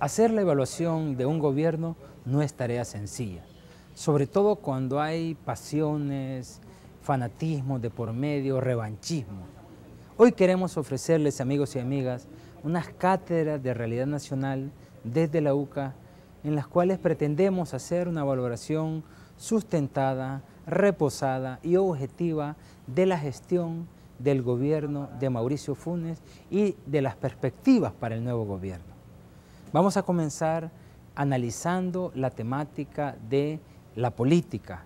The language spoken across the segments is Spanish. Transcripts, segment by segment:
Hacer la evaluación de un gobierno no es tarea sencilla, sobre todo cuando hay pasiones, fanatismo de por medio, revanchismo. Hoy queremos ofrecerles, amigos y amigas, unas cátedras de realidad nacional desde la UCA en las cuales pretendemos hacer una valoración sustentada, reposada y objetiva de la gestión del gobierno de Mauricio Funes y de las perspectivas para el nuevo gobierno. Vamos a comenzar analizando la temática de la política.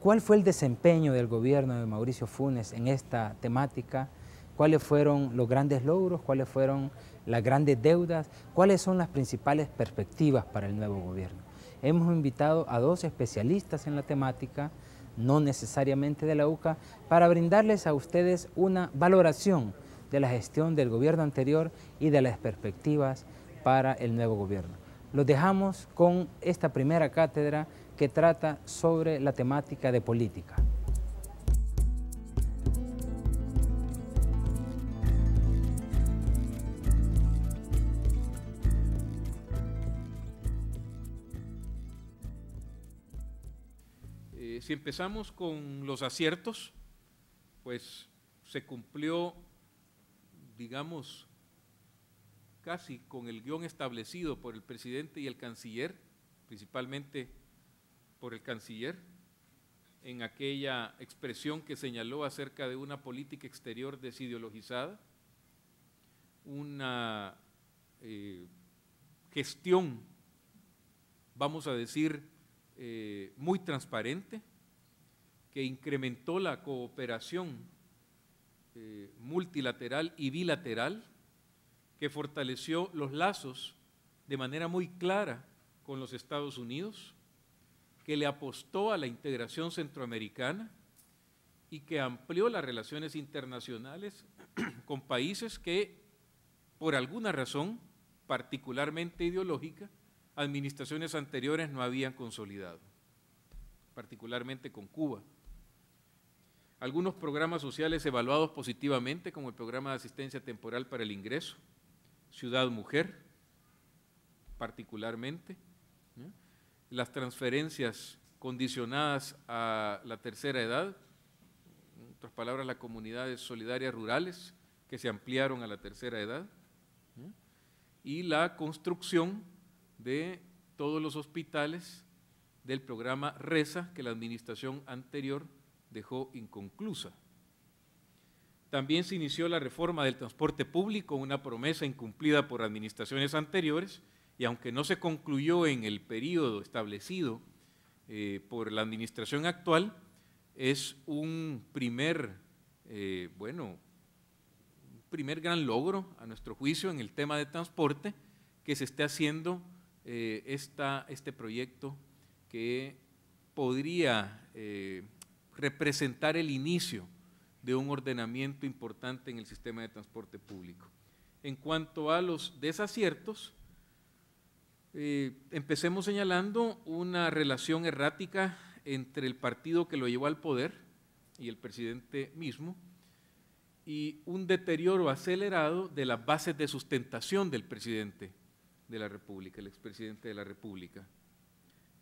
¿Cuál fue el desempeño del gobierno de Mauricio Funes en esta temática? ¿Cuáles fueron los grandes logros? ¿Cuáles fueron las grandes deudas? ¿Cuáles son las principales perspectivas para el nuevo gobierno? Hemos invitado a dos especialistas en la temática, no necesariamente de la UCA, para brindarles a ustedes una valoración de la gestión del gobierno anterior y de las perspectivas para el nuevo gobierno. Lo dejamos con esta primera cátedra que trata sobre la temática de política. Eh, si empezamos con los aciertos, pues se cumplió, digamos, casi con el guión establecido por el presidente y el canciller, principalmente por el canciller, en aquella expresión que señaló acerca de una política exterior desideologizada, una eh, gestión, vamos a decir, eh, muy transparente, que incrementó la cooperación eh, multilateral y bilateral que fortaleció los lazos de manera muy clara con los Estados Unidos, que le apostó a la integración centroamericana y que amplió las relaciones internacionales con países que, por alguna razón, particularmente ideológica, administraciones anteriores no habían consolidado, particularmente con Cuba. Algunos programas sociales evaluados positivamente, como el programa de asistencia temporal para el ingreso, Ciudad Mujer, particularmente, las transferencias condicionadas a la tercera edad, en otras palabras, las comunidades solidarias rurales que se ampliaron a la tercera edad, y la construcción de todos los hospitales del programa RESA que la administración anterior dejó inconclusa. También se inició la reforma del transporte público, una promesa incumplida por administraciones anteriores, y aunque no se concluyó en el periodo establecido eh, por la administración actual, es un primer, eh, bueno, primer gran logro a nuestro juicio en el tema de transporte que se esté haciendo eh, este proyecto que podría representar el inicio de un ordenamiento importante en el sistema de transporte público. En cuanto a los desaciertos, eh, empecemos señalando una relación errática entre el partido que lo llevó al poder y el presidente mismo, y un deterioro acelerado de las bases de sustentación del presidente de la República, el expresidente de la República.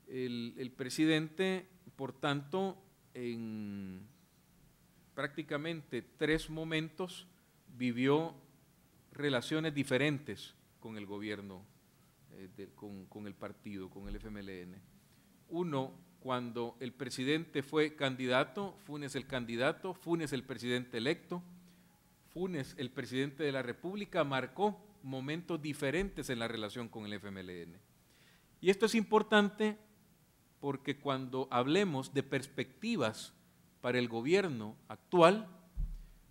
el presidente, por tanto, en prácticamente tres momentos vivió relaciones diferentes con el gobierno, eh, con, con el partido, con el FMLN. Uno, cuando el presidente fue candidato, Funes el candidato, Funes el presidente electo, Funes el presidente de la República, marcó momentos diferentes en la relación con el FMLN. Y esto es importante porque cuando hablemos de perspectivas para el gobierno actual,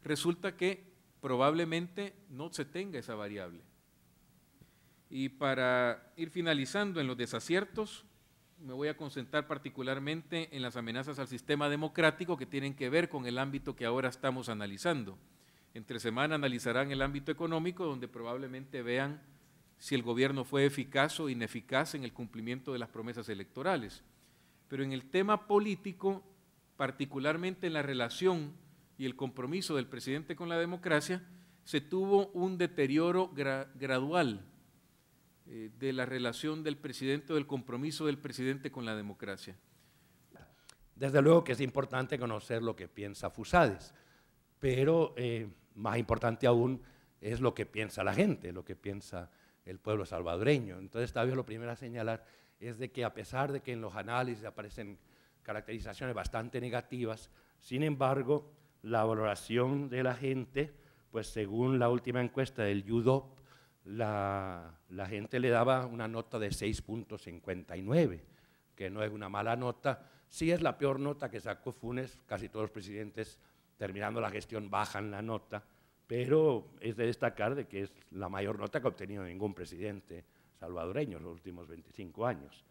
resulta que probablemente no se tenga esa variable. Y para ir finalizando en los desaciertos, me voy a concentrar particularmente en las amenazas al sistema democrático que tienen que ver con el ámbito que ahora estamos analizando. Entre semana analizarán el ámbito económico, donde probablemente vean si el gobierno fue eficaz o ineficaz en el cumplimiento de las promesas electorales. Pero en el tema político particularmente en la relación y el compromiso del presidente con la democracia, se tuvo un deterioro gradual eh, de la relación del presidente o del compromiso del presidente con la democracia. Desde luego que es importante conocer lo que piensa Fusades, pero eh, más importante aún es lo que piensa la gente, lo que piensa el pueblo salvadoreño. Entonces, tal lo primero a señalar es de que a pesar de que en los análisis aparecen caracterizaciones bastante negativas. Sin embargo, la valoración de la gente, pues según la última encuesta del UDOP, la, la gente le daba una nota de 6.59, que no es una mala nota. Sí es la peor nota que sacó Funes, casi todos los presidentes terminando la gestión bajan la nota, pero es de destacar de que es la mayor nota que ha obtenido ningún presidente salvadoreño en los últimos 25 años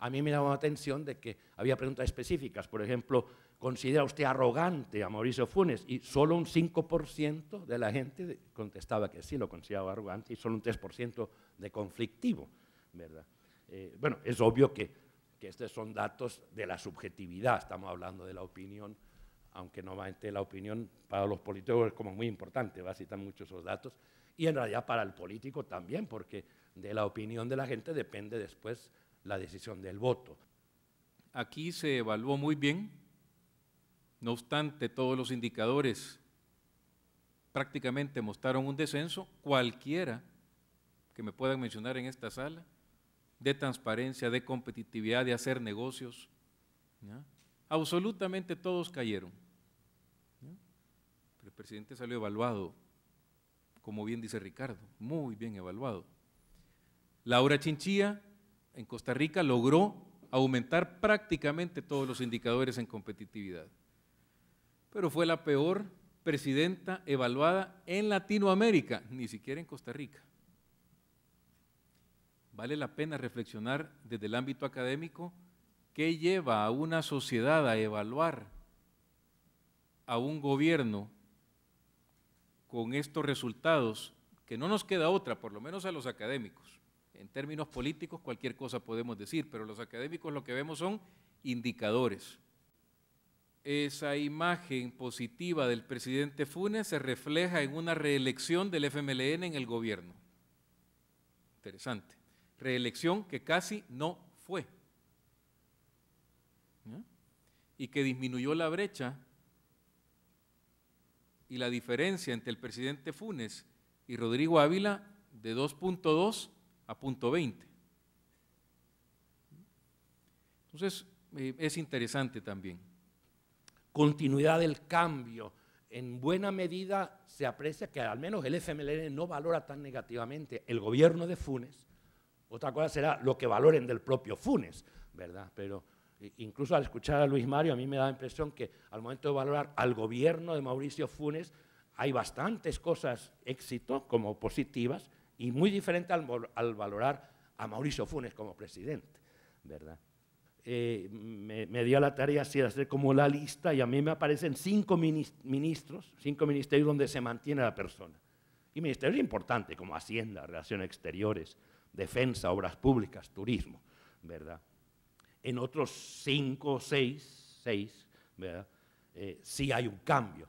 a mí me llamó la atención de que había preguntas específicas. Por ejemplo, ¿considera usted arrogante a Mauricio Funes? Y solo un 5% de la gente contestaba que sí, lo consideraba arrogante, y solo un 3% de conflictivo, ¿verdad? Eh, bueno, es obvio que, que estos son datos de la subjetividad, estamos hablando de la opinión, aunque normalmente la opinión para los políticos es como muy importante, va a citar muchos esos datos, y en realidad para el político también, porque de la opinión de la gente depende después la decisión del voto. Aquí se evaluó muy bien, no obstante todos los indicadores prácticamente mostraron un descenso, cualquiera que me puedan mencionar en esta sala, de transparencia, de competitividad, de hacer negocios. Absolutamente todos cayeron. el presidente salió evaluado, como bien dice Ricardo, muy bien evaluado. Laura Chinchilla en Costa Rica logró aumentar prácticamente todos los indicadores en competitividad. Pero fue la peor presidenta evaluada en Latinoamérica, ni siquiera en Costa Rica. Vale la pena reflexionar desde el ámbito académico qué lleva a una sociedad a evaluar a un gobierno con estos resultados, que no nos queda otra, por lo menos a los académicos, en términos políticos cualquier cosa podemos decir, pero los académicos lo que vemos son indicadores. Esa imagen positiva del presidente Funes se refleja en una reelección del FMLN en el gobierno. Interesante. Reelección que casi no fue. Y que disminuyó la brecha y la diferencia entre el presidente Funes y Rodrigo Ávila de 2.2 a punto 20. Entonces, eh, es interesante también. Continuidad del cambio. En buena medida se aprecia que al menos el FMLN no valora tan negativamente el gobierno de Funes. Otra cosa será lo que valoren del propio Funes, ¿verdad? Pero eh, incluso al escuchar a Luis Mario, a mí me da la impresión que al momento de valorar al gobierno de Mauricio Funes, hay bastantes cosas éxito como positivas, y muy diferente al, al valorar a Mauricio Funes como presidente, ¿verdad? Eh, me, dio la tarea así de hacer como la lista y a mí me aparecen cinco ministros, cinco ministerios donde se mantiene la persona. Y ministerios importantes como Hacienda, Relaciones Exteriores, Defensa, Obras Públicas, Turismo, ¿verdad? En otros cinco, seis, seis, ¿verdad? Eh, sí hay un cambio.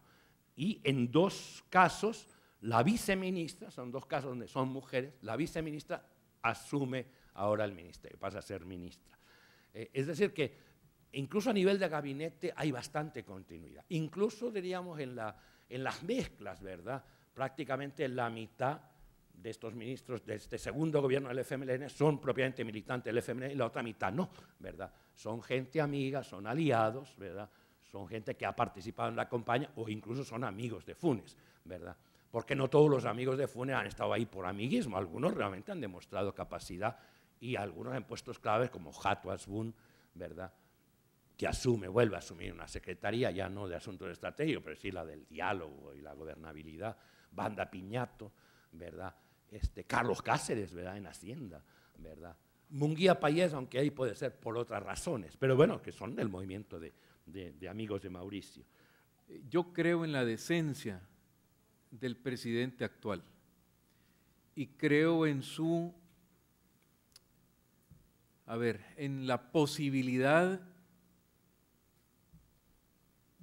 Y en dos casos la viceministra, son dos casos donde son mujeres, la viceministra asume ahora el ministerio, pasa a ser ministra. Eh, es decir, que incluso a nivel de gabinete hay bastante continuidad. Incluso, diríamos, en, las mezclas, ¿verdad? Prácticamente la mitad de estos ministros de este segundo gobierno del FMLN son propiamente militantes del FMLN y la otra mitad no, ¿verdad? Son gente amiga, son aliados, ¿verdad? Son gente que ha participado en la campaña o incluso son amigos de Funes, ¿verdad? porque no todos los amigos de Funes han estado ahí por amiguismo, algunos realmente han demostrado capacidad y algunos en puestos claves como Jato Asbun, ¿verdad? que asume, vuelve a asumir una secretaría, ya no de asuntos estratégicos, pero sí la del diálogo y la gobernabilidad, Banda Piñato, ¿verdad? Este, Carlos Cáceres, ¿verdad? En Hacienda, ¿verdad? Munguía Payés, aunque ahí puede ser por otras razones, pero bueno, que son del movimiento de, de amigos de Mauricio. Yo creo en la decencia del presidente actual y creo en su, a ver, en la posibilidad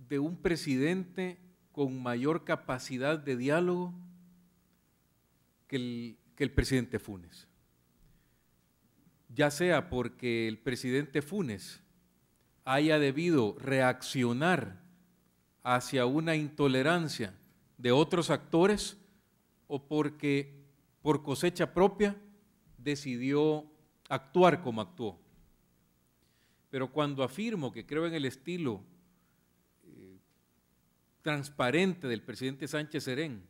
de un presidente con mayor capacidad de diálogo que el, que el presidente Funes. Ya sea porque el presidente Funes haya debido reaccionar hacia una intolerancia de otros actores o porque por cosecha propia decidió actuar como actuó. Pero cuando afirmo que creo en el estilo eh, transparente del presidente Sánchez Serén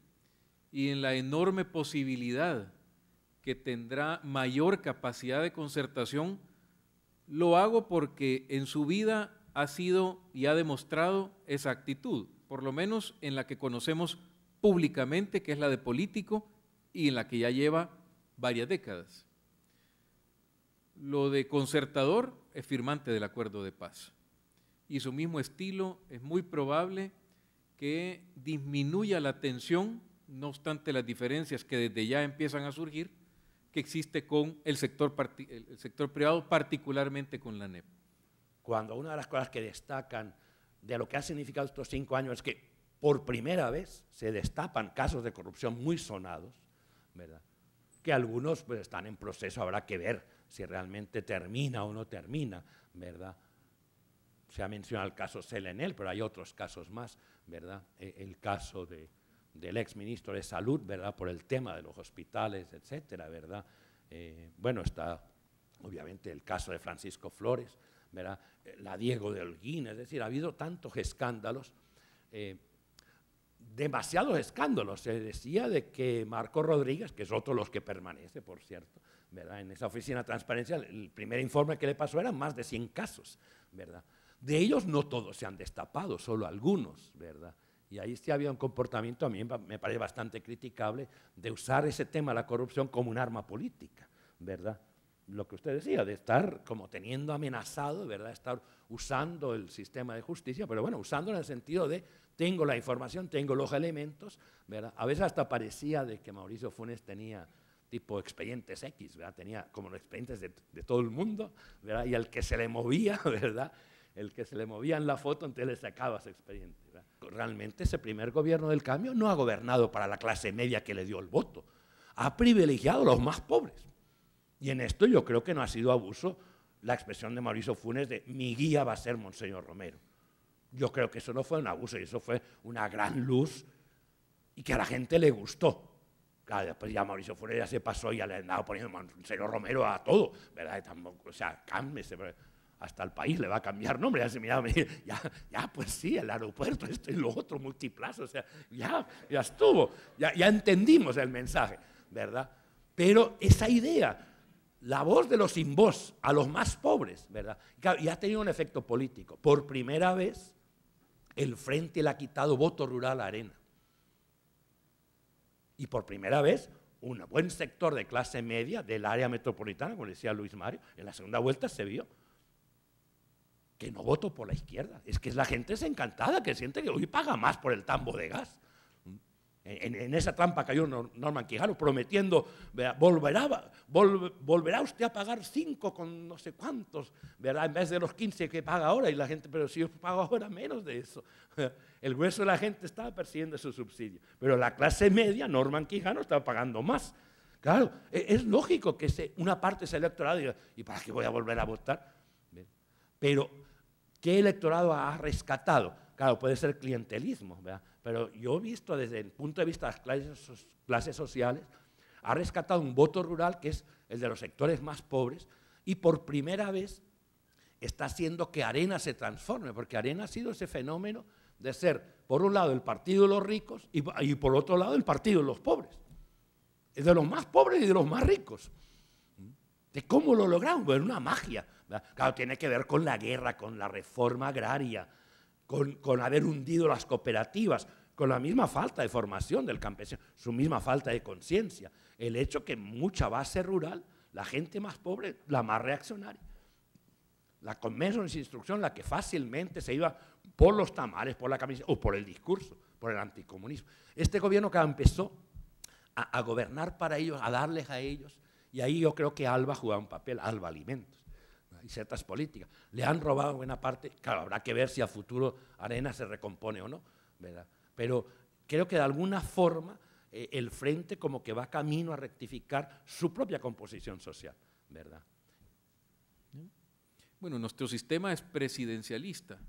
y en la enorme posibilidad que tendrá mayor capacidad de concertación, lo hago porque en su vida ha sido y ha demostrado esa actitud por lo menos en la que conocemos públicamente, que es la de político, y en la que ya lleva varias décadas. Lo de concertador es firmante del acuerdo de paz. Y su mismo estilo es muy probable que disminuya la tensión, no obstante las diferencias que desde ya empiezan a surgir, que existe con el sector, el sector privado, particularmente con la NEP. Cuando una de las cosas que destacan de lo que ha significado estos cinco años es que por primera vez se destapan casos de corrupción muy sonados, ¿verdad? que algunos pues, están en proceso, habrá que ver si realmente termina o no termina, ¿verdad? Se ha mencionado el caso Selenel, pero hay otros casos más, ¿verdad? E, el caso de, del exministro de Salud, ¿verdad? Por el tema de los hospitales, etcétera, ¿verdad? Eh, bueno, está obviamente el caso de Francisco Flores, ¿verdad? la Diego de Holguín, es decir, ha habido tantos escándalos, eh, demasiados escándalos. Se decía de que Marco Rodríguez, que es otro de los que permanece, por cierto, ¿verdad? en esa oficina de transparencia, el primer informe que le pasó eran más de 100 casos. ¿verdad? De ellos no todos se han destapado, solo algunos. ¿verdad? Y ahí sí había un comportamiento, a mí me parece bastante criticable, de usar ese tema, la corrupción, como un arma política. ¿verdad? lo que usted decía, de estar como teniendo amenazado, ¿verdad? Estar usando el sistema de justicia, pero bueno, usando en el sentido de tengo la información, tengo los elementos, ¿verdad? A veces hasta parecía de que Mauricio Funes tenía tipo expedientes X, ¿verdad? Tenía como los expedientes de, todo el mundo, ¿verdad? Y al que se le movía, ¿verdad? El que se le movía en la foto, entonces le sacaba ese expediente. Realmente ese primer gobierno del cambio no ha gobernado para la clase media que le dio el voto, ha privilegiado a los más pobres y en esto yo creo que no ha sido abuso la expresión de Mauricio Funes de mi guía va a ser Monseñor Romero. Yo creo que eso no fue un abuso y eso fue una gran luz y que a la gente le gustó. Claro, después ya Mauricio Funes ya se pasó y ya le han dado poniendo Monseñor Romero a todo, ¿verdad? o sea, cámbese, hasta el país le va a cambiar nombre, ya se miraba ya, ya pues sí, el aeropuerto, esto y lo otro, multiplazo, o sea, ya, ya estuvo, ya, ya entendimos el mensaje, ¿verdad? Pero esa idea, la voz de los sin voz a los más pobres, ¿verdad? Y ha tenido un efecto político. Por primera vez, el Frente le ha quitado voto rural a Arena. Y por primera vez, un buen sector de clase media del área metropolitana, como decía Luis Mario, en la segunda vuelta se vio que no votó por la izquierda. Es que la gente es encantada, que siente que hoy paga más por el tambo de gas. En, esa trampa cayó Norman Quijano, prometiendo, volverá, usted a pagar cinco con no sé cuántos, ¿verdad? En vez de los 15 que paga ahora, y la gente, pero si yo pago ahora menos de eso. El grueso de la gente estaba persiguiendo su subsidio, pero la clase media, Norman Quijano, estaba pagando más. Claro, e-, es, lógico que una parte ese electorado diga, ¿y para qué voy a volver a votar? Pero, ¿qué electorado ha rescatado? Claro, puede ser clientelismo, ¿verdad? pero yo he visto desde el punto de vista de las clases, sociales, ha rescatado un voto rural que es el de los sectores más pobres y por primera vez está haciendo que Arena se transforme, porque Arena ha sido ese fenómeno de ser, por un lado, el partido de los ricos y, por otro lado, el partido de los pobres. de los más pobres y de los más ricos. ¿De cómo lo lograron? Bueno, una magia. Claro, tiene que ver con la guerra, con la reforma agraria, con, haber hundido las cooperativas, con la misma falta de formación del campesino, su misma falta de conciencia, el hecho que mucha base rural, la gente más pobre, la más reaccionaria, la con menos instrucción, la que fácilmente se iba por los tamales, por la camisa, o por el discurso, por el anticomunismo. Este gobierno que empezó a, a gobernar para ellos, a darles a ellos, y ahí yo creo que Alba jugaba un papel, Alba Alimentos y ciertas políticas. Le han robado buena parte, claro, habrá que ver si a futuro Arena se recompone o no, ¿verdad? Pero creo que de alguna forma eh, el frente como que va camino a rectificar su propia composición social, ¿verdad? Bueno, nuestro sistema es presidencialista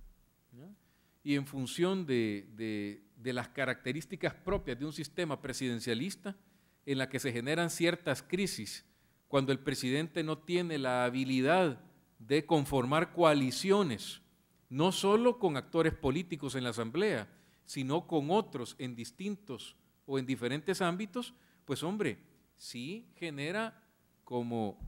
y en función de, de las características propias de un sistema presidencialista en la que se generan ciertas crisis, cuando el presidente no tiene la habilidad de conformar coaliciones, no solo con actores políticos en la Asamblea, sino con otros en distintos o en diferentes ámbitos, pues hombre, sí genera, como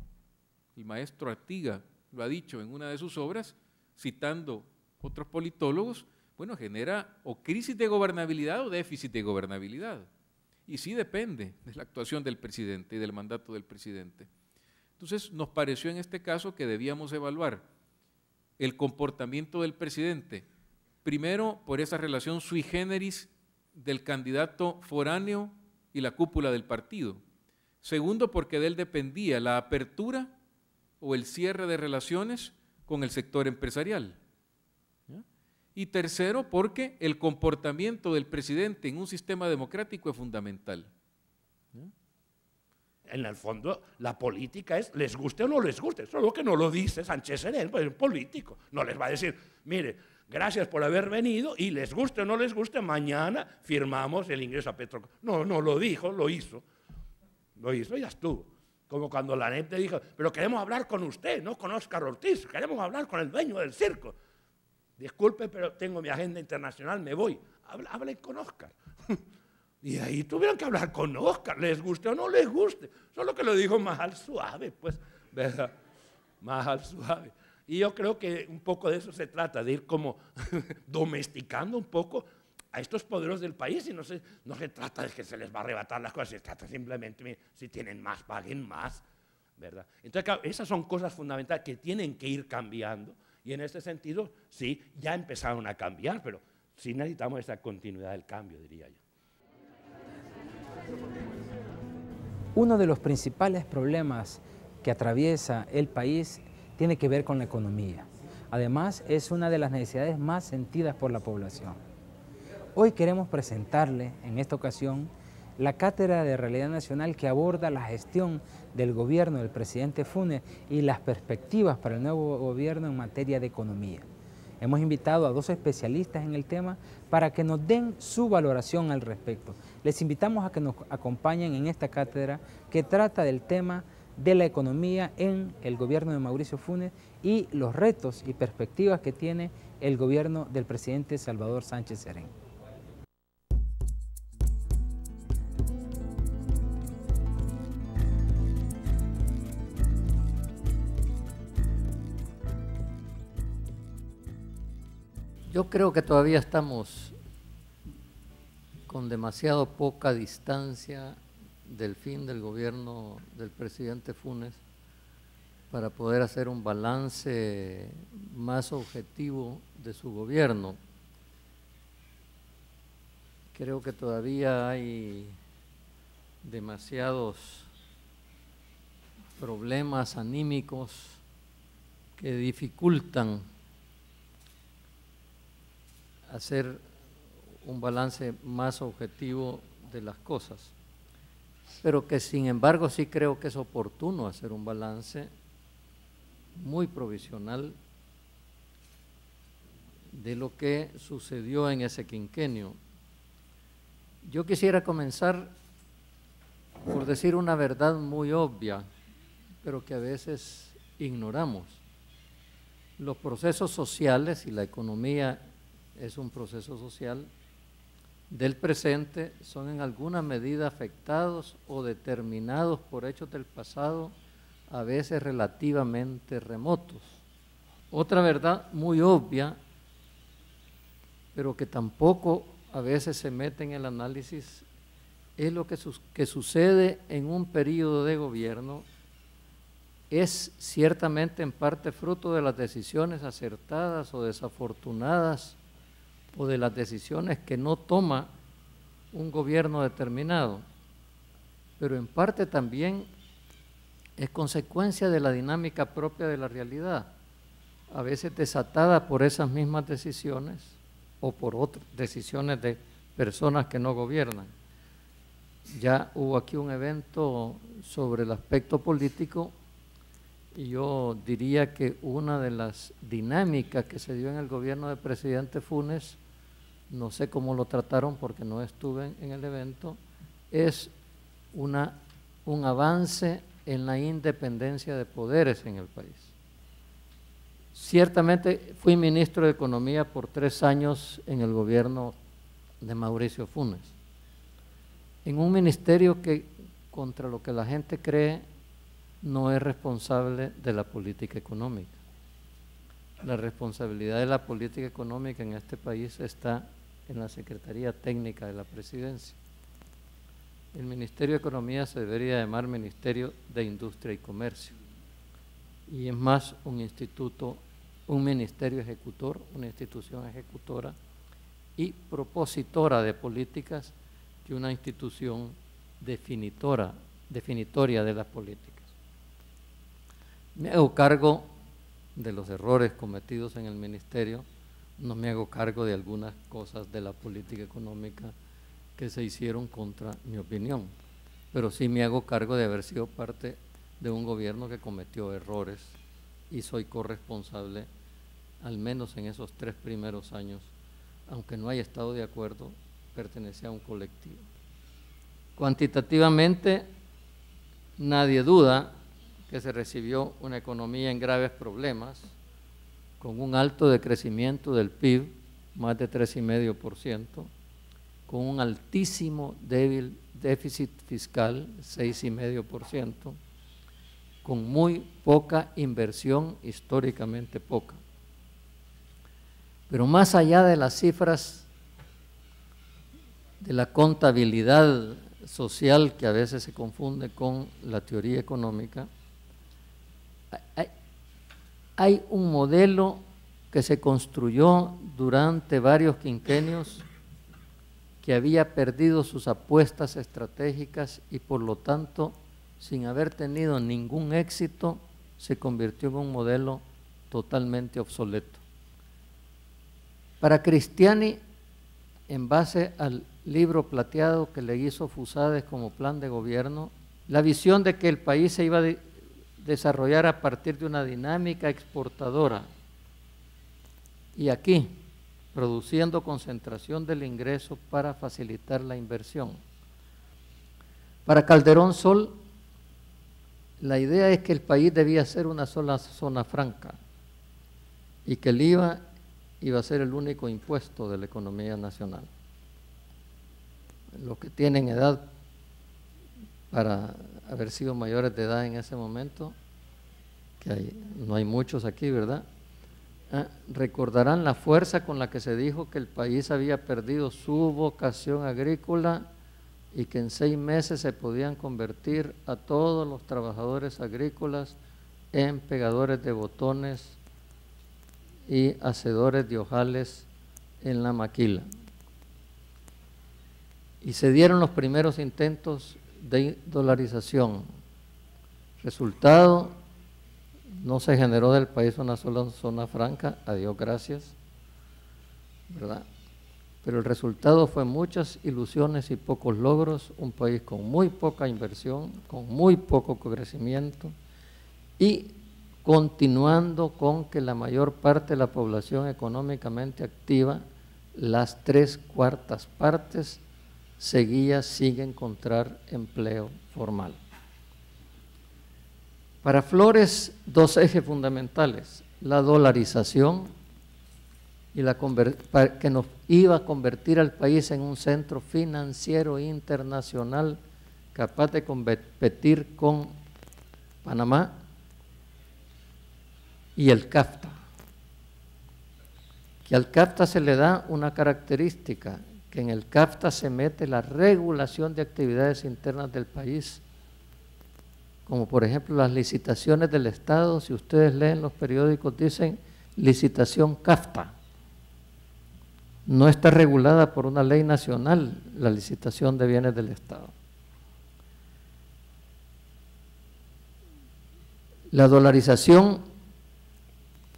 el maestro Artiga lo ha dicho en una de sus obras, citando otros politólogos, bueno, genera o crisis de gobernabilidad o déficit de gobernabilidad. Y sí depende de la actuación del presidente y del mandato del presidente. Entonces nos pareció en este caso que debíamos evaluar el comportamiento del presidente, primero por esa relación sui generis del candidato foráneo y la cúpula del partido. Segundo, porque de él dependía la apertura o el cierre de relaciones con el sector empresarial. Y tercero, porque el comportamiento del presidente en un sistema democrático es fundamental en el fondo, la política es, les guste o no les guste, solo que no lo dice Sánchez él, pues es un político, no les va a decir, mire, gracias por haber venido y les guste o no les guste, mañana firmamos el ingreso a Petro. No, no lo dijo, lo hizo, lo hizo y ya estuvo. Como cuando la NEP te dijo, pero queremos hablar con usted, no con Oscar Ortiz, queremos hablar con el dueño del circo. Disculpe, pero tengo mi agenda internacional, me voy. Hable con Oscar. Y ahí tuvieron que hablar con Oscar, les guste o no les guste. Solo que lo dijo más al suave, pues, ¿verdad? Más al suave. Y yo creo que un poco de eso se trata, de ir como domesticando un poco a estos poderosos del país. Y no se, no se trata de que se les va a arrebatar las cosas, se trata simplemente, si tienen más, paguen más, ¿verdad? Entonces, esas son cosas fundamentales que tienen que ir cambiando. Y en ese sentido, sí, ya empezaron a cambiar, pero sí necesitamos esa continuidad del cambio, diría yo. Uno de los principales problemas que atraviesa el país tiene que ver con la economía. Además, es una de las necesidades más sentidas por la población. Hoy queremos presentarle, en esta ocasión, la Cátedra de Realidad Nacional que aborda la gestión del gobierno del presidente Funes y las perspectivas para el nuevo gobierno en materia de economía. Hemos invitado a dos especialistas en el tema para que nos den su valoración al respecto. Les invitamos a que nos acompañen en esta cátedra que trata del tema de la economía en el gobierno de Mauricio Funes y los retos y perspectivas que tiene el gobierno del presidente Salvador Sánchez Serén. Yo creo que todavía estamos con demasiado poca distancia del fin del gobierno del presidente Funes para poder hacer un balance más objetivo de su gobierno. Creo que todavía hay demasiados problemas anímicos que dificultan hacer un balance más objetivo de las cosas, pero que sin embargo sí creo que es oportuno hacer un balance muy provisional de lo que sucedió en ese quinquenio. Yo quisiera comenzar por decir una verdad muy obvia, pero que a veces ignoramos. Los procesos sociales y la economía es un proceso social del presente, son en alguna medida afectados o determinados por hechos del pasado, a veces relativamente remotos. Otra verdad muy obvia, pero que tampoco a veces se mete en el análisis, es lo que, que sucede en un periodo de gobierno es ciertamente en parte fruto de las decisiones acertadas o desafortunadas o de las decisiones que no toma un gobierno determinado, pero en parte también es consecuencia de la dinámica propia de la realidad, a veces desatada por esas mismas decisiones o por otras decisiones de personas que no gobiernan. Ya hubo aquí un evento sobre el aspecto político y yo diría que una de las dinámicas que se dio en el gobierno del presidente Funes no sé cómo lo trataron porque no estuve en el evento, es una, un avance en la independencia de poderes en el país. Ciertamente fui ministro de Economía por tres años en el gobierno de Mauricio Funes, en un ministerio que, contra lo que la gente cree, no es responsable de la política económica. La responsabilidad de la política económica en este país está en la Secretaría Técnica de la Presidencia. El Ministerio de Economía se debería llamar Ministerio de Industria y Comercio. Y es más un instituto, un ministerio ejecutor, una institución ejecutora y propositora de políticas que una institución definitora, definitoria de las políticas. Me hago cargo de los errores cometidos en el ministerio no me hago cargo de algunas cosas de la política económica que se hicieron contra mi opinión, pero sí me hago cargo de haber sido parte de un gobierno que cometió errores y soy corresponsable, al menos en esos tres primeros años, aunque no haya estado de acuerdo, pertenece a un colectivo. Cuantitativamente, nadie duda que se recibió una economía en graves problemas, con un alto decrecimiento del PIB, más de 3,5%, con un altísimo débil déficit fiscal, 6,5%, con muy poca inversión, históricamente poca. Pero más allá de las cifras de la contabilidad social que a veces se confunde con la teoría económica, hay, hay un modelo que se construyó durante varios quinquenios que había perdido sus apuestas estratégicas y por lo tanto, sin haber tenido ningún éxito, se convirtió en un modelo totalmente obsoleto. Para Cristiani, en base al libro plateado que le hizo Fusades como plan de gobierno, la visión de que el país se iba desarrollar a partir de una dinámica exportadora. Y aquí, produciendo concentración del ingreso para facilitar la inversión. Para Calderón Sol, la idea es que el país debía ser una sola zona franca y que el IVA iba a ser el único impuesto de la economía nacional. Los que tienen edad para haber sido mayores de edad en ese momento, que no hay muchos aquí, ¿verdad? Ah, recordarán la fuerza con la que se dijo que el país había perdido su vocación agrícola y que en seis meses se podían convertir a todos los trabajadores agrícolas en pegadores de botones y hacedores de ojales en la maquila. Y se dieron los primeros intentos de dolarización. Resultado, no se generó del país una sola zona franca, a Dios gracias, ¿verdad? Pero el resultado fue muchas ilusiones y pocos logros, un país con muy poca inversión, con muy poco crecimiento y continuando con que la mayor parte de la población económicamente activa, las tres cuartas partes seguía sin encontrar empleo formal. Para Flores, dos ejes fundamentales, la dolarización y la que nos iba a convertir al país en un centro financiero internacional capaz de competir con Panamá y el CAFTA. Que al CAFTA se le da una característica en el CAFTA se mete la regulación de actividades internas del país, como por ejemplo las licitaciones del Estado, si ustedes leen los periódicos dicen licitación CAFTA. No está regulada por una ley nacional la licitación de bienes del Estado. La dolarización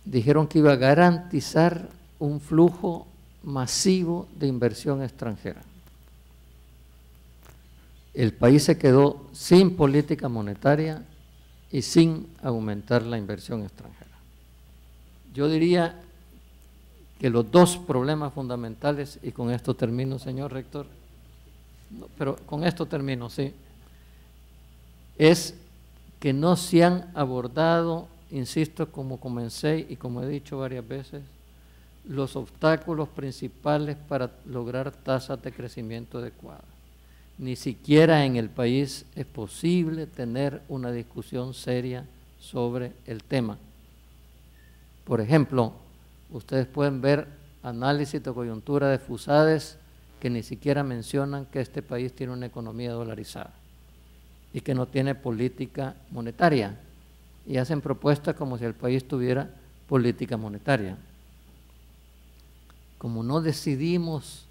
dijeron que iba a garantizar un flujo masivo de inversión extranjera. El país se quedó sin política monetaria y sin aumentar la inversión extranjera. Yo diría que los dos problemas fundamentales, y con esto termino, señor rector, pero con esto termino, sí, es que no se han abordado, insisto, como comencé y como he dicho varias veces, los obstáculos principales para lograr tasas de crecimiento adecuadas. Ni siquiera en el país es posible tener una discusión seria sobre el tema. Por ejemplo, ustedes pueden ver análisis de coyuntura de FUSADES que ni siquiera mencionan que este país tiene una economía dolarizada y que no tiene política monetaria. Y hacen propuestas como si el país tuviera política monetaria como no decidimos,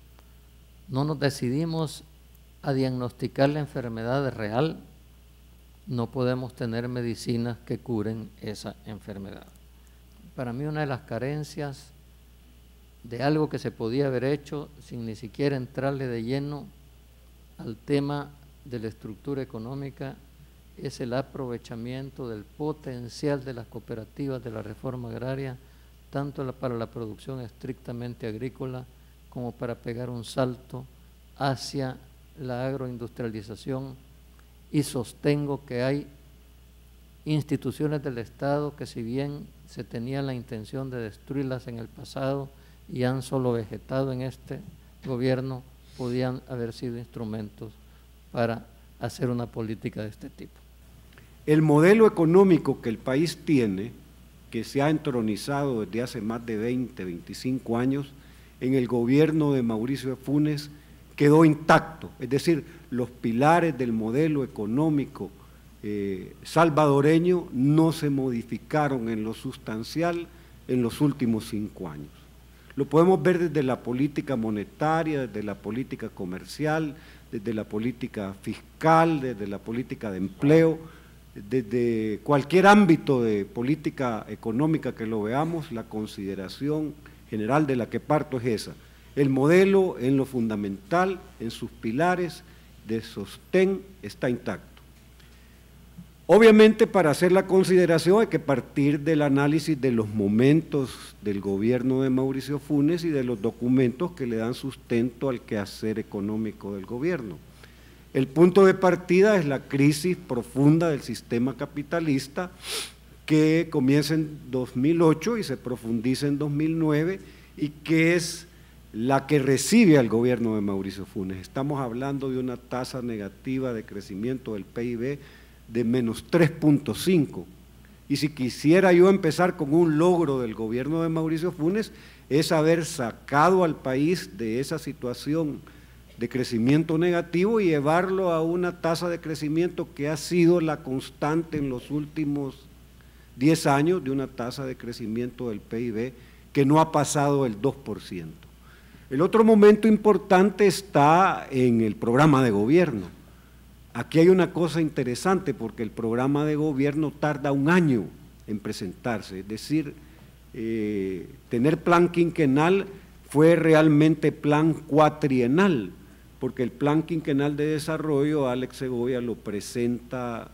no nos decidimos a diagnosticar la enfermedad real, no podemos tener medicinas que curen esa enfermedad. Para mí una de las carencias de algo que se podía haber hecho sin ni siquiera entrarle de lleno al tema de la estructura económica es el aprovechamiento del potencial de las cooperativas de la reforma agraria tanto para la producción estrictamente agrícola como para pegar un salto hacia la agroindustrialización y sostengo que hay instituciones del Estado que si bien se tenía la intención de destruirlas en el pasado y han solo vegetado en este gobierno, podían haber sido instrumentos para hacer una política de este tipo. El modelo económico que el país tiene que se ha entronizado desde hace más de 20, 25 años en el gobierno de Mauricio Funes quedó intacto. Es decir, los pilares del modelo económico eh, salvadoreño no se modificaron en lo sustancial en los últimos cinco años. Lo podemos ver desde la política monetaria, desde la política comercial, desde la política fiscal, desde la política de empleo desde cualquier ámbito de política económica que lo veamos, la consideración general de la que parto es esa. El modelo en lo fundamental, en sus pilares de sostén, está intacto. Obviamente para hacer la consideración hay que partir del análisis de los momentos del gobierno de Mauricio Funes y de los documentos que le dan sustento al quehacer económico del gobierno. El punto de partida es la crisis profunda del sistema capitalista que comienza en 2008 y se profundiza en 2009 y que es la que recibe al gobierno de Mauricio Funes. Estamos hablando de una tasa negativa de crecimiento del PIB de menos 3.5. Y si quisiera yo empezar con un logro del gobierno de Mauricio Funes, es haber sacado al país de esa situación de crecimiento negativo y llevarlo a una tasa de crecimiento que ha sido la constante en los últimos 10 años, de una tasa de crecimiento del PIB que no ha pasado el 2%. El otro momento importante está en el programa de gobierno. Aquí hay una cosa interesante porque el programa de gobierno tarda un año en presentarse, es decir, eh, tener plan quinquenal fue realmente plan cuatrienal porque el Plan Quinquenal de Desarrollo Alex Segovia lo presenta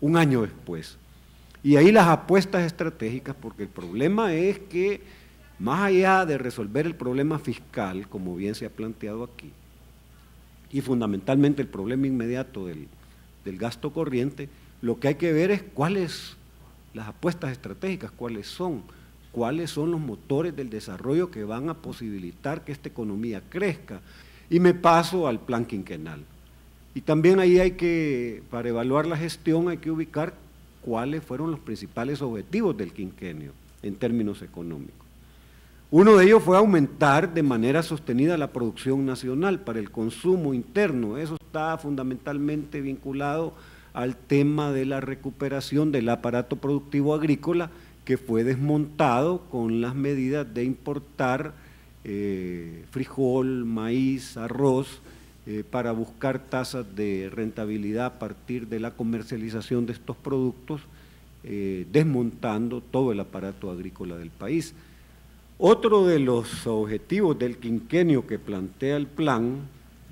un año después. Y ahí las apuestas estratégicas, porque el problema es que más allá de resolver el problema fiscal, como bien se ha planteado aquí, y fundamentalmente el problema inmediato del, gasto corriente, lo que hay que ver es cuáles las apuestas estratégicas, cuáles son, cuáles son los motores del desarrollo que van a posibilitar que esta economía crezca, y me paso al plan quinquenal. Y también ahí hay que, para evaluar la gestión, hay que ubicar cuáles fueron los principales objetivos del quinquenio en términos económicos. Uno de ellos fue aumentar de manera sostenida la producción nacional para el consumo interno. Eso está fundamentalmente vinculado al tema de la recuperación del aparato productivo agrícola que fue desmontado con las medidas de importar eh, frijol, maíz, arroz, eh, para buscar tasas de rentabilidad a partir de la comercialización de estos productos, eh, desmontando todo el aparato agrícola del país. Otro de los objetivos del quinquenio que plantea el plan,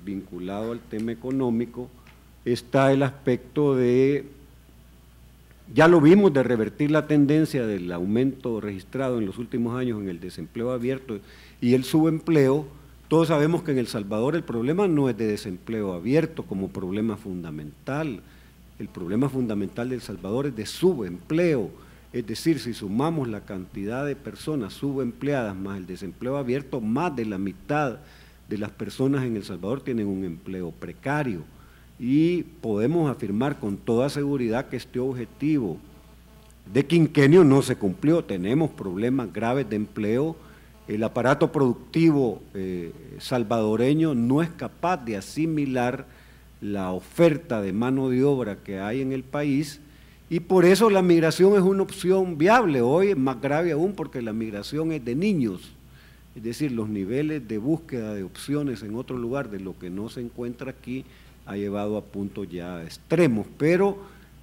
vinculado al tema económico, está el aspecto de, ya lo vimos, de revertir la tendencia del aumento registrado en los últimos años en el desempleo abierto y el subempleo, todos sabemos que en El Salvador el problema no es de desempleo abierto como problema fundamental. El problema fundamental de El Salvador es de subempleo. Es decir, si sumamos la cantidad de personas subempleadas más el desempleo abierto, más de la mitad de las personas en El Salvador tienen un empleo precario. Y podemos afirmar con toda seguridad que este objetivo de quinquenio no se cumplió. Tenemos problemas graves de empleo el aparato productivo eh, salvadoreño no es capaz de asimilar la oferta de mano de obra que hay en el país y por eso la migración es una opción viable. Hoy es más grave aún porque la migración es de niños, es decir, los niveles de búsqueda de opciones en otro lugar de lo que no se encuentra aquí ha llevado a puntos ya extremos, pero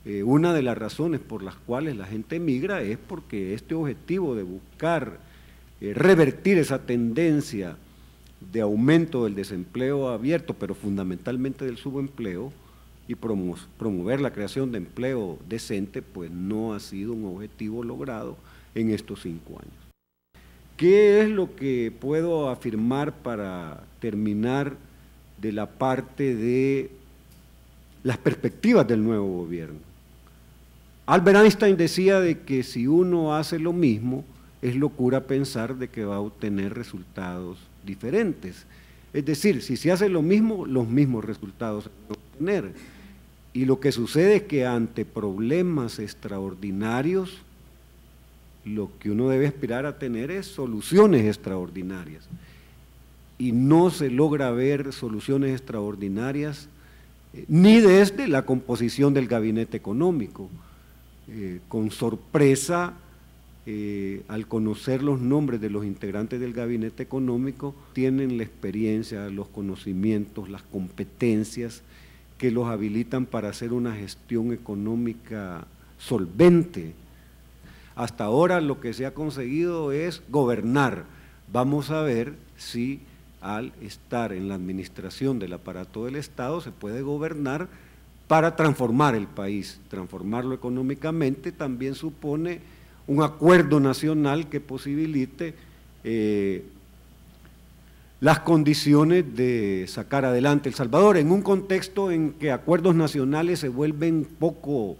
eh, una de las razones por las cuales la gente migra es porque este objetivo de buscar eh, revertir esa tendencia de aumento del desempleo abierto, pero fundamentalmente del subempleo, y promover la creación de empleo decente, pues no ha sido un objetivo logrado en estos cinco años. ¿Qué es lo que puedo afirmar para terminar de la parte de las perspectivas del nuevo gobierno? Albert Einstein decía de que si uno hace lo mismo, es locura pensar de que va a obtener resultados diferentes. Es decir, si se hace lo mismo, los mismos resultados se van a obtener. Y lo que sucede es que ante problemas extraordinarios, lo que uno debe aspirar a tener es soluciones extraordinarias. Y no se logra ver soluciones extraordinarias eh, ni desde la composición del gabinete económico. Eh, con sorpresa, eh, al conocer los nombres de los integrantes del gabinete económico, tienen la experiencia, los conocimientos, las competencias que los habilitan para hacer una gestión económica solvente. Hasta ahora lo que se ha conseguido es gobernar. Vamos a ver si al estar en la administración del aparato del Estado se puede gobernar para transformar el país. Transformarlo económicamente también supone un acuerdo nacional que posibilite eh, las condiciones de sacar adelante El Salvador, en un contexto en que acuerdos nacionales se vuelven poco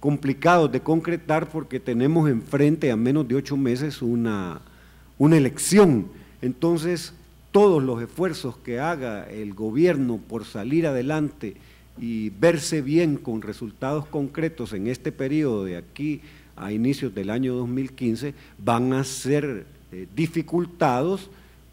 complicados de concretar porque tenemos enfrente a menos de ocho meses una, una elección. Entonces, todos los esfuerzos que haga el gobierno por salir adelante y verse bien con resultados concretos en este periodo de aquí a inicios del año 2015 van a ser eh, dificultados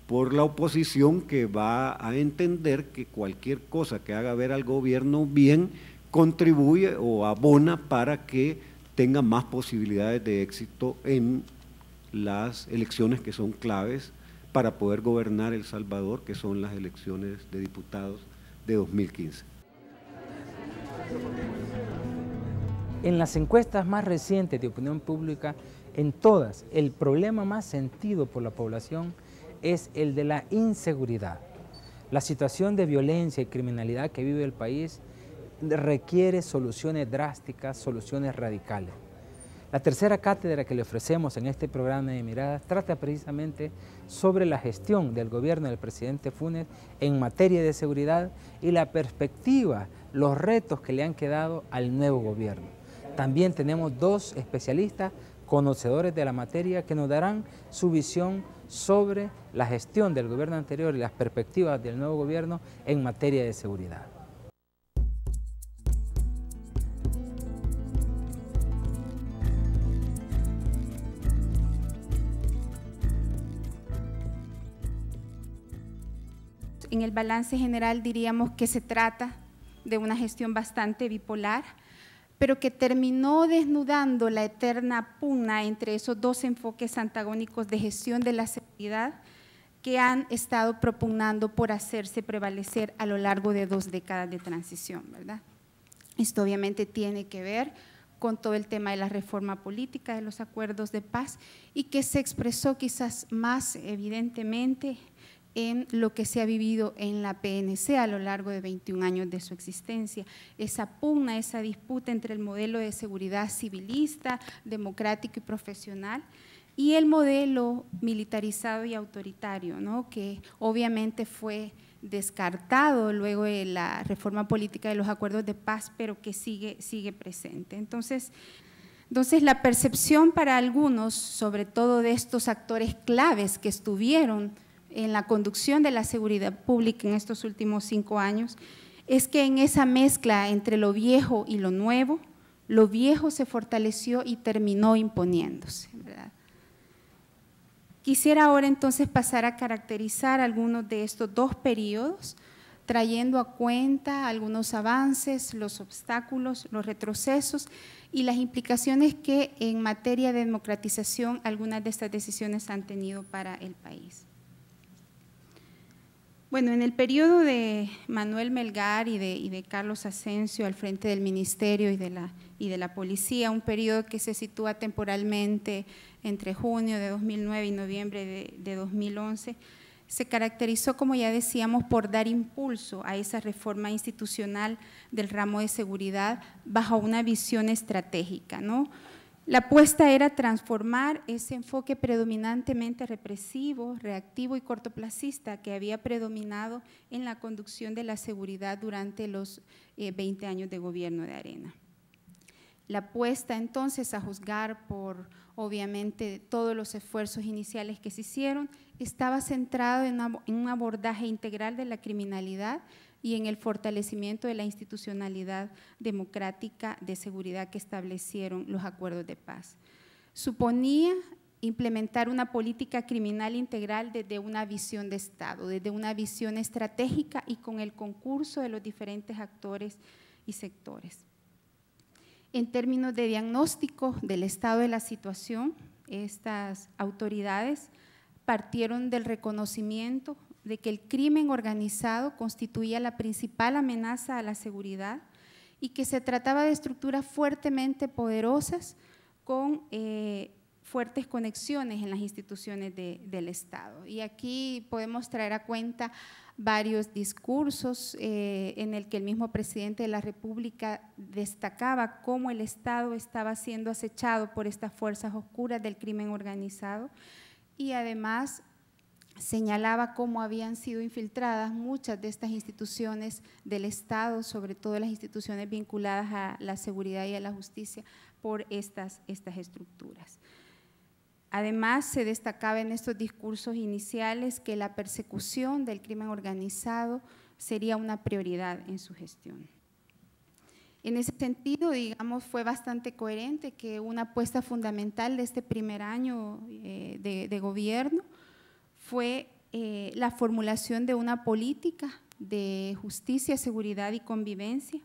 por la oposición que va a entender que cualquier cosa que haga ver al gobierno bien contribuye o abona para que tenga más posibilidades de éxito en las elecciones que son claves para poder gobernar El Salvador, que son las elecciones de diputados de 2015. En las encuestas más recientes de opinión pública, en todas, el problema más sentido por la población es el de la inseguridad. La situación de violencia y criminalidad que vive el país requiere soluciones drásticas, soluciones radicales. La tercera cátedra que le ofrecemos en este programa de miradas trata precisamente sobre la gestión del gobierno del presidente Funes en materia de seguridad y la perspectiva, los retos que le han quedado al nuevo gobierno. También tenemos dos especialistas conocedores de la materia que nos darán su visión sobre la gestión del gobierno anterior y las perspectivas del nuevo gobierno en materia de seguridad. En el balance general diríamos que se trata de una gestión bastante bipolar, pero que terminó desnudando la eterna pugna entre esos dos enfoques antagónicos de gestión de la seguridad que han estado propugnando por hacerse prevalecer a lo largo de dos décadas de transición, ¿verdad? Esto obviamente tiene que ver con todo el tema de la reforma política, de los acuerdos de paz y que se expresó quizás más evidentemente en lo que se ha vivido en la PNC a lo largo de 21 años de su existencia. Esa pugna, esa disputa entre el modelo de seguridad civilista, democrático y profesional y el modelo militarizado y autoritario, ¿no? que obviamente fue descartado luego de la reforma política de los acuerdos de paz, pero que sigue, sigue presente. Entonces, entonces, la percepción para algunos, sobre todo de estos actores claves que estuvieron en la conducción de la seguridad pública en estos últimos cinco años es que en esa mezcla entre lo viejo y lo nuevo, lo viejo se fortaleció y terminó imponiéndose. Quisiera ahora entonces pasar a caracterizar algunos de estos dos periodos, trayendo a cuenta algunos avances, los obstáculos, los retrocesos y las implicaciones que en materia de democratización algunas de estas decisiones han tenido para el país. Bueno, en el periodo de Manuel Melgar y de, Carlos Asensio al frente del Ministerio y de, la, y de la Policía, un periodo que se sitúa temporalmente entre junio de 2009 y noviembre de, de 2011, se caracterizó, como ya decíamos, por dar impulso a esa reforma institucional del ramo de seguridad bajo una visión estratégica, ¿no? La apuesta era transformar ese enfoque predominantemente represivo, reactivo y cortoplacista que había predominado en la conducción de la seguridad durante los 20 eh, años de gobierno de Arena. La apuesta entonces a juzgar por obviamente todos los esfuerzos iniciales que se hicieron estaba centrado en un abordaje integral de la criminalidad y en el fortalecimiento de la institucionalidad democrática de seguridad que establecieron los acuerdos de paz. Suponía implementar una política criminal integral desde una visión de Estado, desde una visión estratégica y con el concurso de los diferentes actores y sectores. En términos de diagnóstico del estado de la situación, estas autoridades partieron del reconocimiento de que el crimen organizado constituía la principal amenaza a la seguridad y que se trataba de estructuras fuertemente poderosas con eh, fuertes conexiones en las instituciones del Estado. Y aquí podemos traer a cuenta varios discursos eh, en el que el mismo presidente de la República destacaba cómo el Estado estaba siendo acechado por estas fuerzas oscuras del crimen organizado y además señalaba cómo habían sido infiltradas muchas de estas instituciones del Estado, sobre todo las instituciones vinculadas a la seguridad y a la justicia, por estas, estructuras. Además, se destacaba en estos discursos iniciales que la persecución del crimen organizado sería una prioridad en su gestión. En ese sentido, digamos, fue bastante coherente que una apuesta fundamental de este primer año eh, de gobierno fue eh, la formulación de una política de justicia, seguridad y convivencia,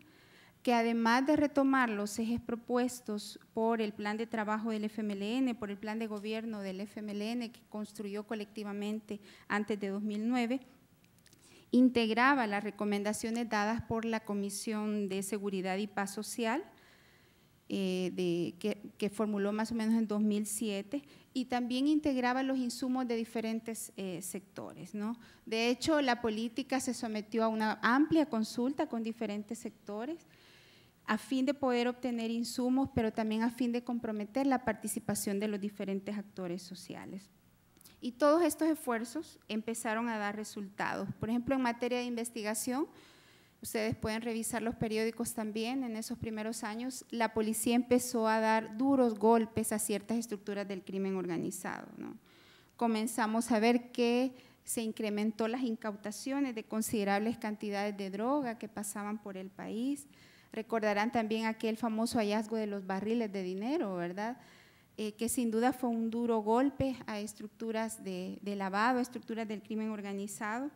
que además de retomar los ejes propuestos por el plan de trabajo del FMLN, por el plan de gobierno del FMLN que construyó colectivamente antes de 2009, integraba las recomendaciones dadas por la Comisión de Seguridad y Paz Social, eh, que, formuló más o menos en 2007 y también integraba los insumos de diferentes eh, sectores. ¿no? De hecho, la política se sometió a una amplia consulta con diferentes sectores a fin de poder obtener insumos, pero también a fin de comprometer la participación de los diferentes actores sociales. Y todos estos esfuerzos empezaron a dar resultados. Por ejemplo, en materia de investigación, ustedes pueden revisar los periódicos también, en esos primeros años la policía empezó a dar duros golpes a ciertas estructuras del crimen organizado. Comenzamos a ver que se incrementó las incautaciones de considerables cantidades de droga que pasaban por el país. Recordarán también aquel famoso hallazgo de los barriles de dinero, ¿verdad? Eh, que sin duda fue un duro golpe a estructuras de, de lavado, a estructuras del crimen organizado.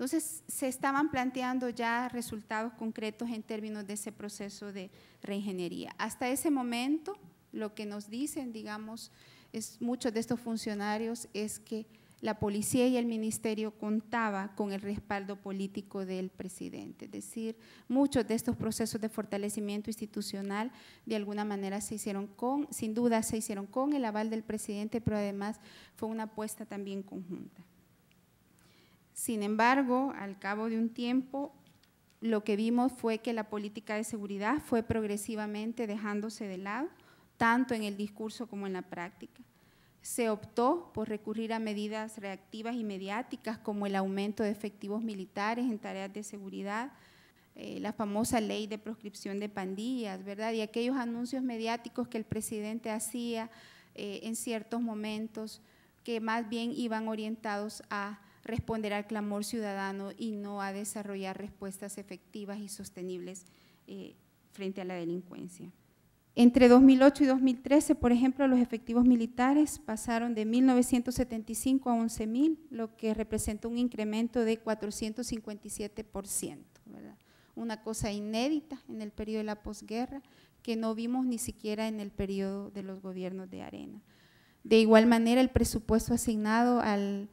Entonces, se estaban planteando ya resultados concretos en términos de ese proceso de reingeniería. Hasta ese momento, lo que nos dicen, digamos, es, muchos de estos funcionarios es que la policía y el ministerio contaba con el respaldo político del presidente. Es decir, muchos de estos procesos de fortalecimiento institucional de alguna manera se hicieron con, sin duda se hicieron con el aval del presidente, pero además fue una apuesta también conjunta. Sin embargo, al cabo de un tiempo, lo que vimos fue que la política de seguridad fue progresivamente dejándose de lado, tanto en el discurso como en la práctica. Se optó por recurrir a medidas reactivas y mediáticas como el aumento de efectivos militares en tareas de seguridad, eh, la famosa ley de proscripción de pandillas, ¿verdad? Y aquellos anuncios mediáticos que el presidente hacía eh, en ciertos momentos que más bien iban orientados a responder al clamor ciudadano y no a desarrollar respuestas efectivas y sostenibles eh, frente a la delincuencia. Entre 2008 y 2013, por ejemplo, los efectivos militares pasaron de 1.975 a 11.000, lo que representa un incremento de 457%, una cosa inédita en el periodo de la posguerra que no vimos ni siquiera en el periodo de los gobiernos de arena. De igual manera, el presupuesto asignado al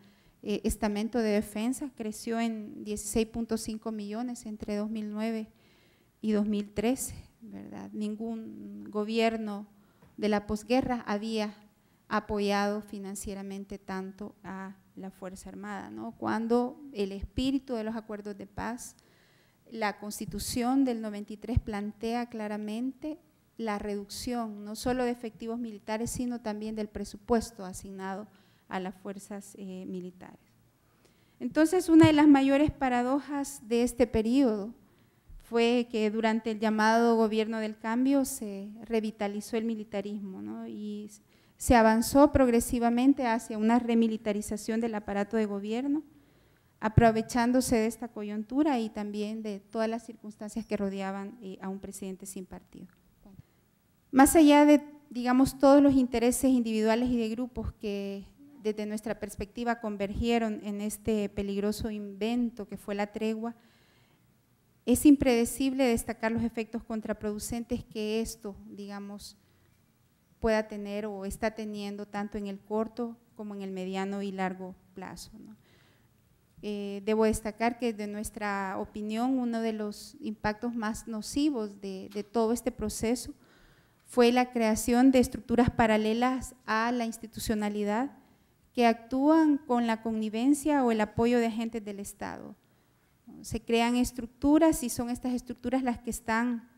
eh, estamento de defensa creció en 16.5 millones entre 2009 y 2013, ¿verdad? Ningún gobierno de la posguerra había apoyado financieramente tanto a la Fuerza Armada, Cuando el espíritu de los acuerdos de paz, la Constitución del 93 plantea claramente la reducción no solo de efectivos militares, sino también del presupuesto asignado a las fuerzas eh, militares. Entonces, una de las mayores paradojas de este periodo fue que durante el llamado gobierno del cambio se revitalizó el militarismo y se avanzó progresivamente hacia una remilitarización del aparato de gobierno, aprovechándose de esta coyuntura y también de todas las circunstancias que rodeaban eh, a un presidente sin partido. Más allá de, digamos, todos los intereses individuales y de grupos que desde nuestra perspectiva convergieron en este peligroso invento que fue la tregua, es impredecible destacar los efectos contraproducentes que esto, digamos, pueda tener o está teniendo tanto en el corto como en el mediano y largo plazo. Eh, debo destacar que de nuestra opinión uno de los impactos más nocivos de, todo este proceso fue la creación de estructuras paralelas a la institucionalidad que actúan con la connivencia o el apoyo de agentes del Estado. Se crean estructuras y son estas estructuras las que están